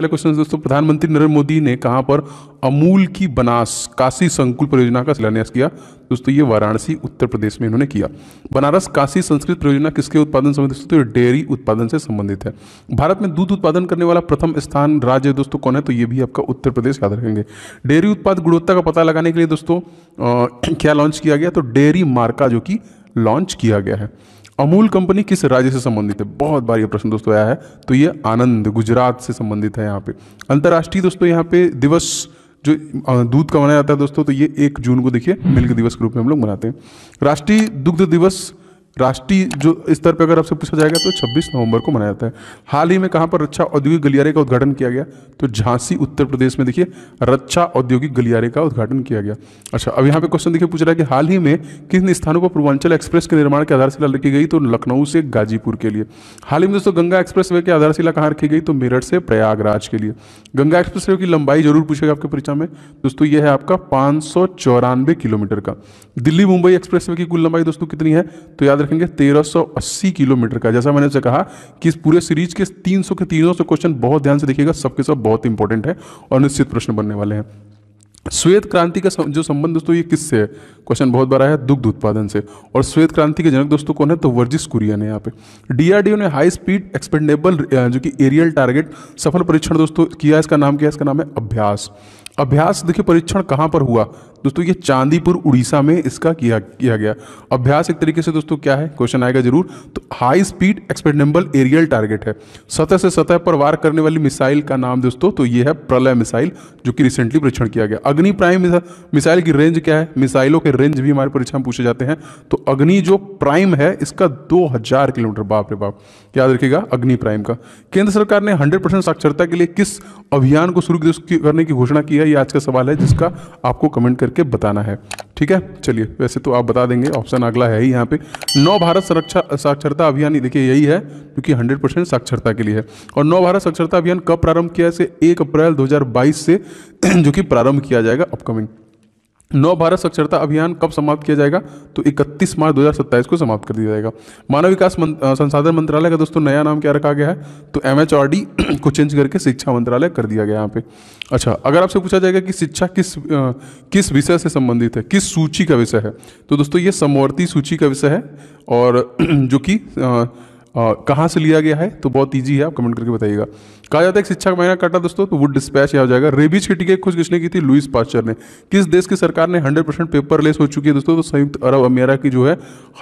पहले क्वेश्चन दोस्तों प्रधानमंत्री नरेंद्र मोदी ने कहां पर अमूल की बनास काशी संकुल परियोजना का शिलान्यास किया दोस्तों ये वाराणसी उत्तर प्रदेश में इन्होंने किया बनारस काशी संस्कृत परियोजना किसके उत्पादन संबंधित दोस्तों डेयरी उत्पादन से संबंधित है भारत में दूध उत्पादन करने वाला प्रथम स्थान राज्य दोस्तों कौन है तो ये भी आपका उत्तर प्रदेश याद रखेंगे डेयरी उत्पाद गुणवत्ता का पता लगाने के लिए दोस्तों क्या लॉन्च किया गया तो डेयरी मार्का जो कि लॉन्च किया गया है अमूल कंपनी किस राज्य से संबंधित है बहुत बार ये प्रश्न दोस्तों आया है तो ये आनंद गुजरात से संबंधित है यहाँ पे अंतर्राष्ट्रीय दोस्तों यहाँ पे दिवस जो दूध का मनाया जाता है दोस्तों तो ये एक जून को देखिए मिल्क दिवस के रूप में हम लोग मनाते हैं राष्ट्रीय दुग्ध दिवस राष्ट्रीय जो स्तर पर अगर आपसे पूछा जाएगा तो 26 नवंबर को मनाया जाता है हाल ही में कहां पर रक्षा औद्योगिक गलियारे का उद्घाटन किया गया तो झांसी उत्तर प्रदेश में देखिए रक्षा औद्योगिक गलियारे का उद्घाटन किया गया अच्छा अब यहां पे क्वेश्चन देखिए पूछ रहा है कि हाल ही में किन स्थानों पर पूर्वांचल एक्सप्रेस के निर्माण की आधारशिला रखी गई तो लखनऊ से गाजीपुर के लिए हाल ही में दोस्तों गंगा एक्सप्रेस की आधारशिला कहाँ रखी गई तो मेरठ से प्रयागराज के लिए गंगा एक्सप्रेस की लंबाई जरूर पूछेगा आपके परीक्षा में दोस्तों यह है आपका पांच किलोमीटर का दिल्ली मुंबई एक्सप्रेस की कुल लंबाई दोस्तों कितनी है तो याद रखेंगे 1380 किलोमीटर का जैसा मैंने कहा कि इस पूरे सीरीज के 300 के 300 क्वेश्चन बहुत ध्यान से देखिएगा सबके सब बहुत इंपॉर्टेंट है और निश्चित प्रश्न बनने वाले हैं श्वेत क्रांति का जो संबंध दोस्तों ये किससे है क्वेश्चन बहुत बार आया है दुग्ध उत्पादन से और श्वेत क्रांति के जनक दोस्तों कौन है तो वर्जिस कुरियन है यहाँ पे डीआरडीओ ने हाई स्पीड एक्सपेंडेबल जो कि एरियल टारगेट सफल परीक्षण दोस्तों किया इसका नाम क्या इसका नाम है अभ्यास अभ्यास देखिए परीक्षण कहाँ पर हुआ दोस्तों ये चांदीपुर उड़ीसा में इसका किया किया गया अभ्यास एक तरीके से दोस्तों क्या है क्वेश्चन आएगा जरूर तो high speed expendable aerial target है सतह से सतह पर वार करने वाली मिसाइल का नाम दोस्तों तो ये है प्रलय मिसाइल जो कि रिसेंटली परीक्षण किया गया अग्नि प्राइम मिसाइल की रेंज क्या है मिसाइलों के रेंज भी हमारे परीक्षा में पूछे जाते हैं तो अग्नि जो प्राइम है इसका दो हजार किलोमीटर बाप रे बाप याद रखेगा अग्नि प्राइम का केंद्र सरकार ने हंड्रेड साक्षरता के लिए किस अभियान को शुरू करने की घोषणा की है ये आज का सवाल है जिसका आपको कमेंट करके बताना है ठीक है चलिए वैसे तो आप बता देंगे ऑप्शन अगला है ही यहाँ पे नौ भारत सुरक्षा साक्षरता अभियान देखिए यही है क्योंकि 100 परसेंट साक्षरता के लिए है और नौ भारत साक्षरता अभियान कब प्रारंभ किया है से एक अप्रैल 2022 से जो कि प्रारंभ किया जाएगा अपकमिंग नौ भारत साक्षरता अभियान कब समाप्त किया जाएगा तो 31 मार्च 2027 को समाप्त कर दिया जाएगा मानव विकास संसाधन मंत्रालय का दोस्तों नया नाम क्या रखा गया है तो एम को चेंज करके शिक्षा मंत्रालय कर दिया गया यहाँ पे अच्छा अगर आपसे पूछा जाएगा कि शिक्षा किस आ, किस विषय से संबंधित है किस सूची का विषय है तो दोस्तों ये समवर्ती सूची का विषय है और जो कि कहाँ से लिया गया है तो बहुत ईजी है आप कमेंट करके बताइएगा कहा जाता है शिक्षा का महीना कटा दोस्तों तो वुड डिस्पैच हो जाएगा रेबीज की टिकट खुद किसने की थी लुइस पाचर ने किस देश की सरकार ने 100 परसेंट पेपरलेस हो चुकी है दोस्तों तो संयुक्त अरब अमेरिका की जो है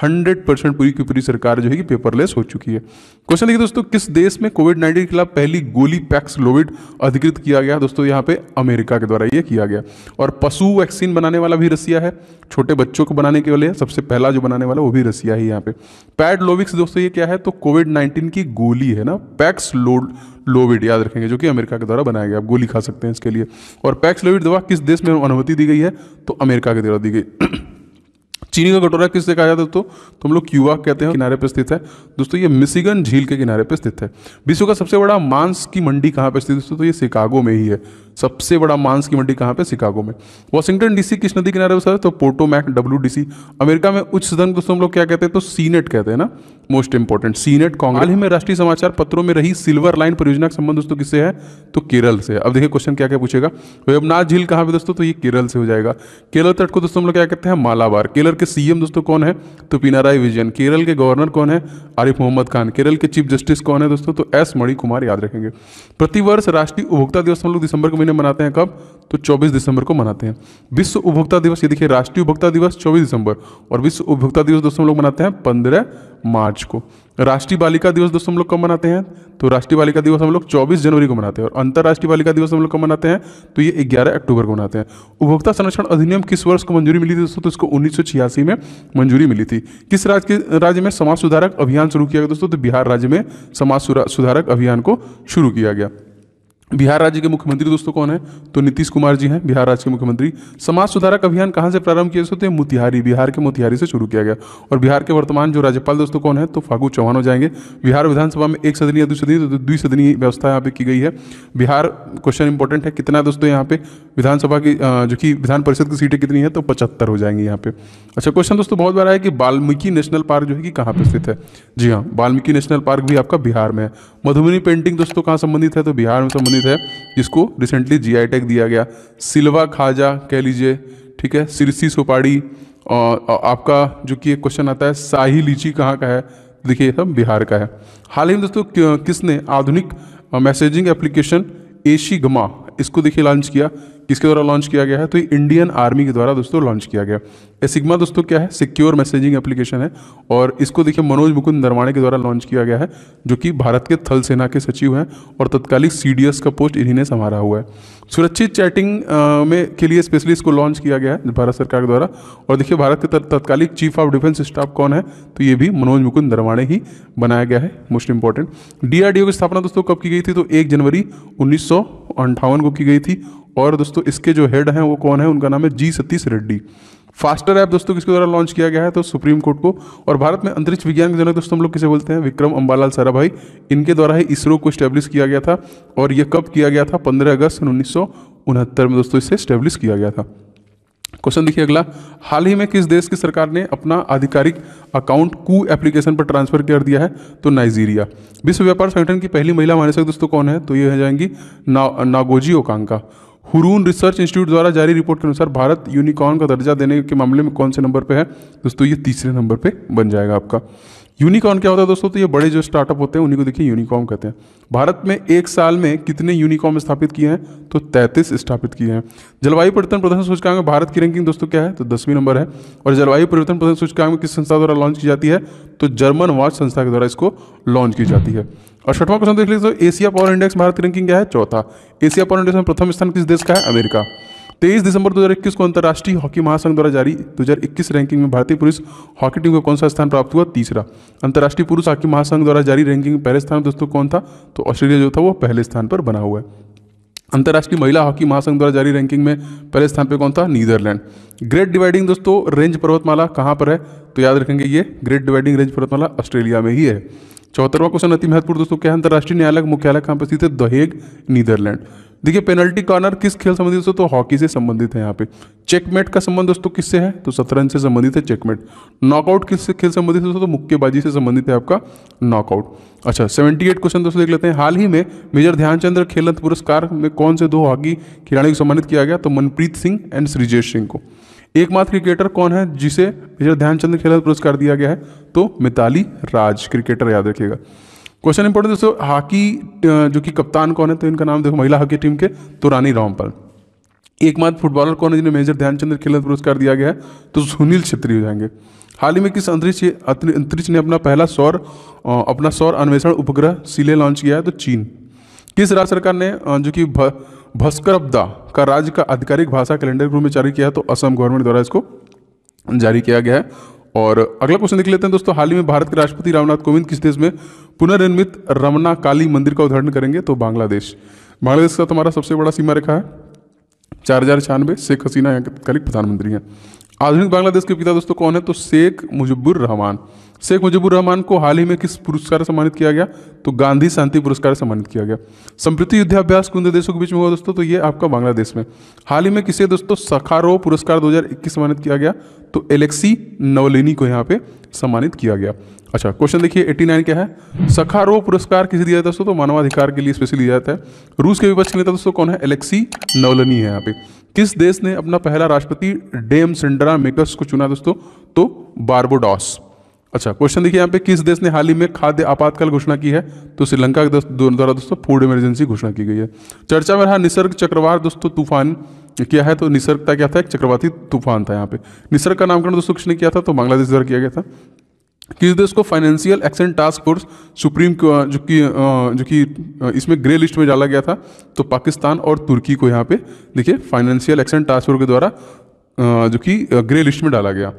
100 परसेंट पूरी की पूरी सरकार जो है कि पेपरलेस हो चुकी है क्वेश्चन देखिए दोस्तों किस देश में कोविड नाइन्टीन के खिलाफ पहली गोली पैक्स लोविड अधिकृत किया गया दोस्तों यहाँ पे अमेरिका के द्वारा ये किया गया और पशु वैक्सीन बनाने वाला भी रसिया है छोटे बच्चों को बनाने के लिए सबसे पहला जो बनाने वाला वो भी रसिया ही यहाँ पे पैड लोविक्स दोस्तों ये क्या है तो कोविड नाइन्टीन की गोली है ना पैक्स लोड लोविड कोविड याद रखेंगे जो कि अमेरिका के द्वारा बनाया गया आप गोली खा सकते हैं इसके लिए और पैक्सलोविड दवा किस देश में अनुमति दी गई है तो अमेरिका के द्वारा दी गई चीनी का कटोरा किससे कहा जाता है दोस्तों तो हम लोग क्यूबा कहते हैं किनारे पर स्थित है दोस्तों ये मिशिगन झील के किनारे पर स्थित है विश्व का सबसे बड़ा मांस की मंडी कहाँ पर स्थित है दोस्तों तो ये शिकागो में ही है सबसे बड़ा मांस की मंडी कहाँ पे शिकागो में वॉशिंगटन डीसी किस नदी किनारे सर तो पोर्टो मैक डब्ल्यू अमेरिका में उच्च सदन को हम लोग क्या कहते हैं तो सीनेट कहते हैं ना मोस्ट इंपॉर्टेंट सीनेट कांग्रेस हाल ही में राष्ट्रीय समाचार पत्रों में रही सिल्वर लाइन परियोजना का संबंध दोस्तों किससे है तो केरल से अब देखिए क्वेश्चन क्या क्या पूछेगा वेबनाथ तो झील कहाँ पे दोस्तों तो ये केरल से हो जाएगा केरल तट को दोस्तों हम लोग क्या कहते हैं मालाबार केरल के सीएम दोस्तों कौन है तो पिनाराई विजयन केरल के गवर्नर कौन है आरिफ मोहम्मद खान केरल के चीफ जस्टिस कौन है दोस्तों तो एस मणि कुमार याद रखेंगे प्रतिवर्ष राष्ट्रीय उपभोक्ता दिवस हम लोग दिसंबर के महीने मनाते हैं कब तो 24 दिसंबर को मनाते हैं विश्व उपभोक्ता दिवस ये देखिए राष्ट्रीय उपभोक्ता दिवस 24 दिसंबर और विश्व उपभोक्ता दिवस दोस्तों हम लोग मनाते हैं 15 मार्च को राष्ट्रीय बालिका दिवस दोस्तों हम लोग कब मनाते हैं तो राष्ट्रीय बालिका दिवस हम लोग 24 जनवरी को मनाते हैं और अंतर्राष्ट्रीय बालिका दिवस हम लोग कब मनाते हैं तो ये ग्यारह अक्टूबर को मनाते हैं उपभोक्ता संरक्षण अधिनियम किस वर्ष को मंजूरी मिली थी दोस्तों तो इसको उन्नीस में मंजूरी मिली थी किस राज्य के राज्य में समाज सुधारक अभियान शुरू किया गया दोस्तों तो बिहार राज्य में समाज सुधारक अभियान को शुरू किया गया बिहार राज्य के मुख्यमंत्री दोस्तों कौन है तो नीतीश कुमार जी हैं बिहार राज्य के मुख्यमंत्री समाज सुधारक अभियान कहाँ से प्रारंभ किए किया हैं तो मोतिहारी बिहार के मोतिहारी से शुरू किया गया और बिहार के वर्तमान जो राज्यपाल दोस्तों कौन है तो फागू चौहान हो जाएंगे बिहार विधानसभा में एक सदनीय द्विसदनीय तो द्विसदनीय व्यवस्था यहाँ पे की गई है बिहार क्वेश्चन इंपॉर्टेंट है कितना दोस्तों यहाँ पे विधानसभा की जो कि विधान परिषद की सीटें कितनी है तो पचहत्तर हो जाएंगी यहाँ पे अच्छा क्वेश्चन दोस्तों बहुत बार आया कि वाल्मीकि नेशनल पार्क जो है कि कहाँ पर स्थित है जी हाँ वाल्मीकि नेशनल पार्क भी आपका बिहार में है मधुबनी पेंटिंग दोस्तों कहाँ संबंधित है तो बिहार में संबंधित है जिसको रिसेंटली आई टैग दिया गया सिल्वा खाजा कह लीजिए ठीक है सिरसी सुपाड़ी और आपका जो कि एक क्वेश्चन आता है शाही लीची कहाँ का है देखिए सब बिहार का है हाल ही में दोस्तों किसने आधुनिक मैसेजिंग एप्लीकेशन एशी गमा इसको देखिए लॉन्च किया किसके द्वारा लॉन्च किया गया है तो इंडियन आर्मी के द्वारा दोस्तों लॉन्च किया गया ए सिग्मा दोस्तों क्या है सिक्योर मैसेजिंग एप्लीकेशन है और इसको देखिए मनोज मुकुंद नरवाणे के द्वारा लॉन्च किया गया है जो कि भारत के थल सेना के सचिव हैं और तत्कालिक सी का पोस्ट इन्हीं ने संभारा हुआ है सुरक्षित चैटिंग में के लिए स्पेशली इसको लॉन्च किया गया है भारत सरकार के द्वारा और देखिए भारत के तत्कालिक चीफ ऑफ डिफेंस स्टाफ कौन है तो ये भी मनोज मुकुंद नरवाणे ही बनाया गया है मोस्ट इंपॉर्टेंट डीआरडीओ की स्थापना दोस्तों कब की गई थी तो एक जनवरी उन्नीस को की गई थी और दोस्तों इसके जो हेड हैं वो कौन है उनका नाम है G Satish Reddy faster app दोस्तों किसके द्वारा लॉन्च किया गया है तो सुप्रीम कोर्ट को और भारत में अंतरिक्ष विज्ञान के जनक दोस्तों हम लोग किसे बोलते हैं विक्रम अंबालाल भाई इनके द्वारा ही इसरो को स्टैब्लिश किया गया था और यह कब किया गया था पंद्रह अगस्त उन्नीस में दोस्तों इसे स्टैब्लिश किया गया था क्वेश्चन देखिए अगला हाल ही में किस देश की सरकार ने अपना आधिकारिक अकाउंट कू एप्लीकेशन पर ट्रांसफर कर दिया है तो नाइजीरिया विश्व व्यापार संगठन की पहली महिला महानिदेशक दोस्तों कौन है तो ये हो जाएंगी ना, Ngozi Okonjo Hurun research institute द्वारा जारी रिपोर्ट के अनुसार भारत यूनिकॉर्न का दर्जा देने के मामले में कौन से नंबर पे है दोस्तों ये तीसरे नंबर पे बन जाएगा आपका यूनिकॉर्न क्या होता है दोस्तों तो ये बड़े जो स्टार्टअप होते हैं उन्हीं को देखिए यूनिकॉर्न कहते हैं भारत में एक साल में कितने यूनिकॉर्न स्थापित किए हैं तो 33 स्थापित किए हैं जलवायु परिवर्तन प्रदर्शन सूचकांक में भारत की रैंकिंग दोस्तों क्या है तो दसवीं नंबर है और जलवायु परिवर्तन प्रदर्शन सूचकांक में किस संस्था द्वारा लॉन्च की जाती है तो जर्मन वाच संस्था के द्वारा इसको लॉन्च की जाती है और छठवां क्वेश्चन देख लीजिए एशिया पावर इंडेक्स भारत की रैंकिंग क्या है चौथा एशिया पावर इंडेक्स में प्रथम स्थान किस देश का है अमेरिका तेईस दिसंबर 2021 को अंतर्राष्ट्रीय हॉकी महासंघ द्वारा जारी 2021 रैंकिंग में भारतीय पुरुष हॉकी टीम को कौन सा स्थान प्राप्त हुआ तीसरा अंतर्राष्ट्रीय पुरुष हॉकी महासंघ द्वारा जारी रैंकिंग में पहले स्थान दोस्तों कौन था तो ऑस्ट्रेलिया जो था वो पहले स्थान पर बना हुआ है अंतर्राष्ट्रीय महिला हॉकी महासंघ द्वारा जारी रैंकिंग में पहले स्थान पर कौन था नीदरलैंड ग्रेट डिवाइडिंग दोस्तों रेंज पर्वतमाला कहाँ पर है तो याद रखेंगे ये ग्रेट डिवाइडिंग रेंज पर्वतमाला ऑस्ट्रेलिया में ही है चौहत्तरवा क्वेश्चन अति महत्वपूर्ण दोस्तों क्या है अंतर्राष्ट्रीय न्यायालय मुख्यालय कहाँ पर स्थित है दहेग नीदरलैंड देखिए पेनल्टी कॉर्नर किस खेल संबंधित दोस्तों तो हॉकी से संबंधित है यहाँ पे चेकमेट का संबंध दोस्तों किससे है तो शतरंज से संबंधित है चेकमेट नॉकआउट किस खेल संबंधित दोस्तों तो मुक्केबाजी से संबंधित है आपका नॉकआउट अच्छा सेवेंटी एट क्वेश्चन दोस्तों देख लेते हैं हाल ही में मेजर ध्यानचंद्र खेल पुरस्कार में कौन से दो हॉकी खिलाड़ी को सम्मानित किया गया तो मनप्रीत सिंह एंड श्रीजेश सिंह को एकमात्र क्रिकेटर कौन है जिसे मेजर ध्यानचंद खेल पुरस्कार दिया गया है तो मिताली राज क्रिकेटर याद रखिएगा क्वेश्चन इंपॉर्टेंट दोस्तों हॉकी जो कि कप्तान कौन है तो इनका नाम देखो महिला हॉकी टीम के तो रानी रामपाल एकमात्र फुटबॉलर कौन है जिन्हें मेजर ध्यानचंद खेल पुरस्कार दिया गया है तो सुनील छेत्री हो जाएंगे हाल ही में किस अंतरिक्ष अंतरिक्ष ने अपना पहला सौर अपना सौर अन्वेषण उपग्रह सिले लॉन्च किया है तो चीन किस राज्य सरकार ने जो कि भस्करब्दा का राज्य का आधिकारिक भाषा कैलेंडर ग्रुप में जारी किया तो असम गवर्नमेंट द्वारा इसको जारी किया गया है और अगला क्वेश्चन देख लेते हैं दोस्तों हाल ही में भारत के राष्ट्रपति रामनाथ कोविंद किस देश में पुनर्निर्मित रमना काली मंदिर का उद्घाटन करेंगे तो बांग्लादेश बांग्लादेश का तुम्हारा सबसे बड़ा सीमा रेखा है चार हज़ार छियानवे शेख हसीना यहाँ के तत्कालिक प्रधानमंत्री हैं आधुनिक बांग्लादेश के पिता दोस्तों कौन है तो शेख मुजब्बुर रहमान शेख मुजीबुर रहमान को हाल ही में किस पुरस्कार सम्मानित किया गया तो गांधी शांति पुरस्कार सम्मानित किया गया संप्रति युद्धाभ्यास किन देशों के बीच में हुआ दोस्तों तो ये आपका बांग्लादेश में हाल ही में किसे दोस्तों सखारो पुरस्कार 2021 सम्मानित किया गया तो एलेक्सी नवलिनी को यहाँ पे सम्मानित किया गया अच्छा क्वेश्चन देखिए 89 क्या है सखारो पुरस्कार किसे दिया जाता है दोस्तों तो मानवाधिकार के लिए स्पेशली दिया जाता है रूस के विपक्ष के नेता दोस्तों कौन है एलेक्सी नवलनी है यहाँ पे किस देश ने अपना पहला राष्ट्रपति डेम सेंडरा मेकर्स को चुना दोस्तों तो बार्बोडॉस अच्छा क्वेश्चन देखिए यहाँ पे किस देश ने हाल ही में खाद्य आपातकाल घोषणा की है तो श्रीलंका के द्वारा दोस्तों फूड इमरजेंसी घोषणा की गई है चर्चा में रहा निसर्ग चक्रवात दोस्तों तूफान किया है तो निसर्ग का क्या था एक चक्रवाती तूफान था यहाँ पे निसर्ग का नामकरण दोस्तों किसने किया था तो बांग्लादेश द्वारा किया गया था किस देश को financial action task force supreme जो कि जो कि इसमें ग्रे लिस्ट में डाला गया था तो पाकिस्तान और तुर्की को यहाँ पे देखिए फाइनेंशियल एक्शन टास्क फोर्स के द्वारा जो कि ग्रे लिस्ट में डाला गया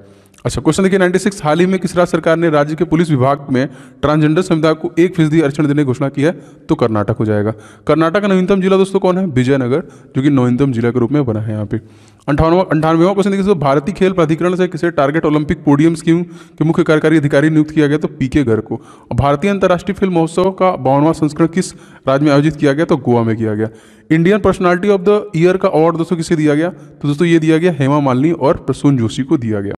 अच्छा क्वेश्चन देखिए 96 हाल ही में किस राज्य सरकार ने राज्य के पुलिस विभाग में ट्रांसजेंडर समुदाय को एक फीसदी आरक्षण देने की घोषणा की है तो कर्नाटक हो जाएगा कर्नाटक का नवीनतम जिला दोस्तों कौन है विजयनगर जो कि नवीनतम जिला के रूप में बना है यहाँ पे अंठानवे अंठानवेवा क्वेश्चन देखिए भारतीय खेल प्राधिकरण से किसे टारगेट ओलंपिक पोडियम स्कीम के मुख्य कार्यकारी अधिकारी नियुक्त किया गया तो पी के गर्ग को भारतीय अंतर्राष्ट्रीय फिल्म महोत्सव का बावनवा संस्करण किस राज्य में आयोजित किया गया तो गोवा में किया गया Indian personality of the year का अवार्ड दोस्तों किसे दिया गया तो दोस्तों ये दिया गया हेमा मालिनी और प्रसून जोशी को दिया गया